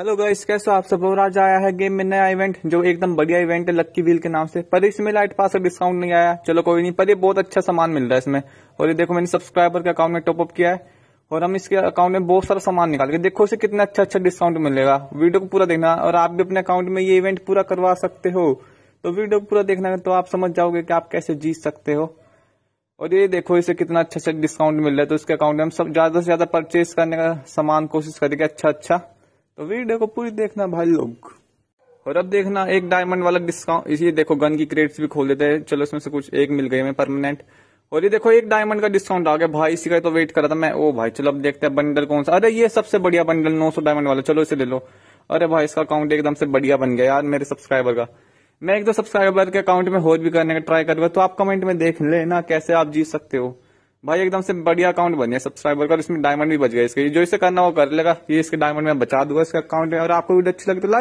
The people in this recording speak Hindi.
हेलो गाइस कैसे हो आप सब और आज आया है गेम में नया इवेंट जो एकदम बढ़िया इवेंट है लक्की व्हील के नाम से पर इसमें लाइट पास डिस्काउंट नहीं आया चलो कोई नहीं पर ये बहुत अच्छा सामान मिल रहा है इसमें और ये देखो मैंने सब्सक्राइबर के अकाउंट में टॉपअप किया है और हम इसके अकाउंट में बहुत सारा सामान निकाल के देखो इसे कितना अच्छा अच्छा डिस्काउंट मिलेगा वीडियो को पूरा देखना और आप भी अपने अकाउंट में ये इवेंट पूरा करवा सकते हो तो वीडियो को पूरा देखना तो आप समझ जाओगे कि आप कैसे जीत सकते हो और ये देखो इसे कितना अच्छा अच्छा डिस्काउंट मिल रहा है तो इसके अकाउंट में हम सब ज्यादा से ज्यादा परचेज करने का सामान कोशिश करेंगे अच्छा अच्छा तो वीडियो को पूरी देखना भाई लोग और अब देखना एक डायमंड वाला डिस्काउंट इसी देखो गन की क्रेट्स भी खोल देते हैं चलो इसमें से कुछ एक मिल गई हमें परमानेंट और ये देखो एक डायमंड का डिस्काउंट आ गया भाई इसी का तो वेट कर रहा था मैं ओ भाई चलो अब देखते हैं बंडल कौन सा अरे ये सबसे बढ़िया बंडल 900 डायमंड वाला चलो इसे ले लो अरे भाई इसका अकाउंट एकदम से बढ़िया बन गया यार मेरे सब्सक्राइबर का मैं एक दो सब्सक्राइबर के अकाउंट में होर भी करने का ट्राई करूंगा तो आप कमेंट में देख लेना कैसे आप जीत सकते हो भाई एकदम से बढ़िया अकाउंट बन गया सब्सक्राइबर का इसमें डायमंड भी बच गया इसके जो इसे करना वो कर लेगा ये इसके डायमंड में बचा दूंगा इसका अकाउंट है और आपको वीडियो अच्छी लगती तो